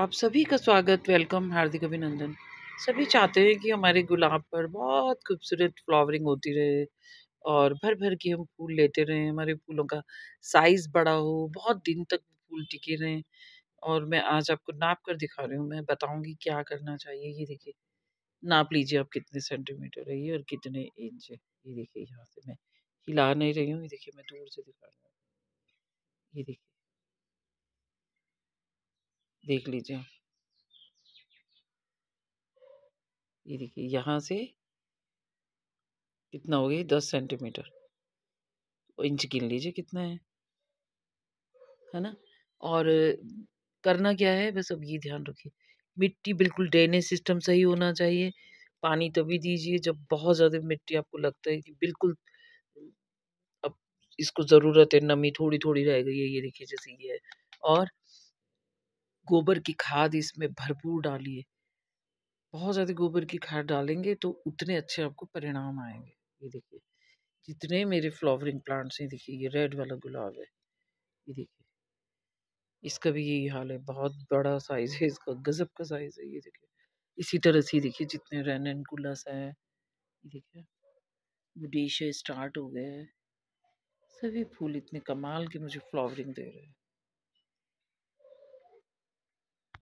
आप सभी का स्वागत वेलकम हार्दिक अभिनंदन सभी चाहते हैं कि हमारे गुलाब पर बहुत खूबसूरत फ्लावरिंग होती रहे और भर भर के हम फूल लेते रहें हमारे फूलों का साइज़ बड़ा हो बहुत दिन तक फूल टिके रहें और मैं आज आपको नाप कर दिखा रही हूँ मैं बताऊँगी क्या करना चाहिए ये देखिए नाप लीजिए आप कितने सेंटीमीटर है ये और कितने इंच है ये देखिए यहाँ से मैं हिला नहीं रही हूँ ये देखिए मैं दूर से दिखा रही हूँ ये देखिए देख लीजिए ये देखिए यहाँ से कितना हो गया दस सेंटीमीटर इंच गिन लीजिए कितना है है ना और करना क्या है बस अब ये ध्यान रखिए मिट्टी बिल्कुल ड्रेनेज सिस्टम सही होना चाहिए पानी तभी दीजिए जब बहुत ज़्यादा मिट्टी आपको लगता है कि बिल्कुल अब इसको ज़रूरत है नमी थोड़ी थोड़ी रह गई है ये देखिए जैसे ये है और गोबर की खाद इसमें भरपूर डालिए बहुत ज़्यादा गोबर की खाद डालेंगे तो उतने अच्छे आपको परिणाम आएंगे ये देखिए जितने मेरे फ्लावरिंग प्लांट्स हैं देखिए ये रेड वाला गुलाब है ये देखिए इसका भी यही हाल है बहुत बड़ा साइज़ है इसका गज़ब का साइज़ है ये देखिए इसी तरह से देखिए जितने रेन एंड गुलास है ये देखिए बुडीशे स्टार्ट हो गए हैं सभी फूल इतने कमाल के मुझे फ्लावरिंग दे रहे हैं